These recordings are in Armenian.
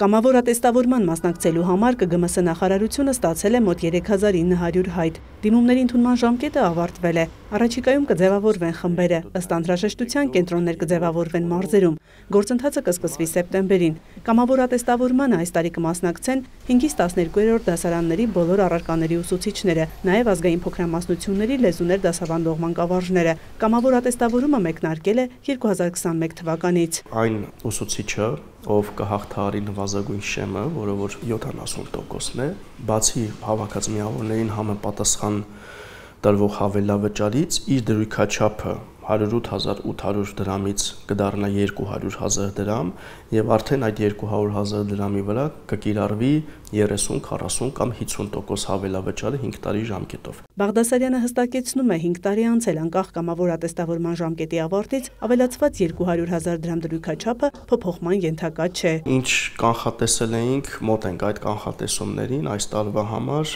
Կամավորատեստավորման մասնակցելու համար կգմս նախարարությունը ստացել է մոտ 3900 հայտ։ Դիմումների ընդունման ժամկետը ավարտվել է։ Առաջիկայում կձևավորվեն խմբերը, ըստ անդրաժեշտության կենտրոններ կձևավորվեն մարզերում, գործընթացը կսկսվի սեպտեմբերին։ Կամավորատեստավորմանը այս տարի կմասնակցեն 5-ից 12-րդ դասարանների բոլոր առարկաների ուսուցիչները, նաև ազգային փոքրամասնությունների լեզուներ դասավանդող մանկավարժները։ Կամավորատեստավորումը մեկնարկել է 2021 թվականից։ Այն ուսուցիչը, ով կհաղթարի նվազագույն շեմը, որը որ 70%-ն է, բացի հավաքած միավորներին համապատասխան տրվող հավելավճարից իր դրույքաչափը 108800 դրամից կդառնա 200000 դրամ եւ արդեն այդ 200000 դրամի վրա կկիրառվի 30, 40 կամ 50% հավելավճարը 5 տարի ժամկետով։ Բաղդասարյանը հստակեցնում է 5 տարի անցել անկախ կամավոր ատեստավորման ժամկետի ավարտից ավելացված 200000 դրամ դրույքաչափը փոփոխման ենթակա չէ։ Ինչ կանխատեսել էինք, մոտ ենք այդ կանխատեսումներին այս տարվա համար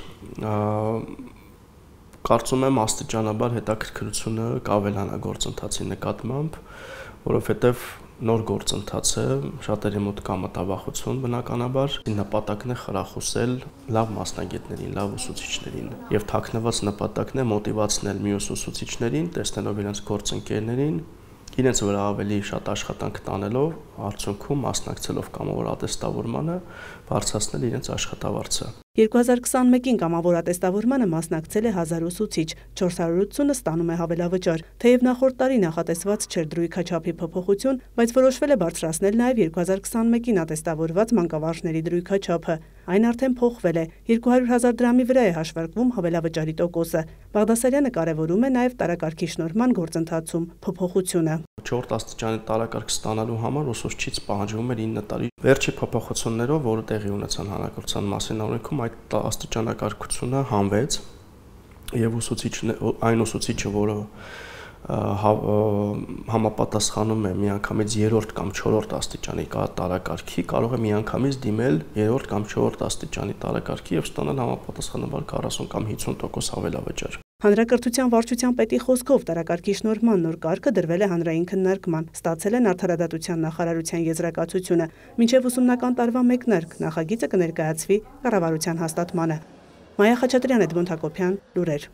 կարծում եմ աստիճանաբար հետաքրքրությունը կավելանա գործընթացի նկատմամբ, որովհետև նոր գործընթաց է, շատերի մոտ կա մտավախություն բնականաբար, նպատակն է խրախուսել լավ մասնագետներին, լավ ուսուցիչներին եւ թաքնված նպատակն է մոտիվացնել մյուս ուսուցիչներին, տեսնելով իրենց գործընկերներին, իրենց վրա ավելի շատ աշխատանք տանելով, արդյունքում մասնակցելով կամավոր ատեստավորմանը, բարձրացնել իրենց աշխատավարձը։ 2021-ին կամավորատեստավորմանը մասնակցել է 1000 ուսուցիչ, 480-ը ստանում է հավելավճար։ Թեև նախորդ տարի նախատեսված չէր դրույքաչափի փոփոխություն, բայց որոշվել է բարձրացնել նաև 2021-ին ատեստավորված մանկավարժների դրույքաչափը։ Այն արդեն փոխվել է։ 200 000 դրամի վրա է հաշվարկվում հավելավճարի տոկոսը։ Բաղդասարյանը կարևորում է նաև տարակարգի շնորհման գործընթացում փոփոխությունը։ 4 աստիճանի տարակարգ ստանալու համար ուսուցչից պահանջվում էր 9 տարի։ Վերջի փոփոխություններով, որը տեղի ունեցան հանրակրթության մասին օրենքում, այդ աստիճանակարգությունը հանվեց եւ ուսուցիչն այն ուսուցիչը, որը հա- համապատասխանում է միանգամից 3-րդ կամ 4-րդ աստիճանի տարակարգի, կարող է միանգամից դիմել 3-րդ կամ 4-րդ աստիճանի տարակարգի եւ ստանալ համապատասխանաբար 40 կամ 50% ավելավճար։ Հանրակրթության վարչության պետի խոսքով տարակարգի շնորհման նոր կարգը դրվել է հանրային քննարկման։ Ստացել են արդարադատության նախարարության եզրակացությունը, մինչև ուսումնական տարվա մեկնարկ նախագիծը կներկայացվի կառավարության հաստատմանը։ Մայա Խաչատրյան, Էդմոն Հակոբյան, Լուրեր։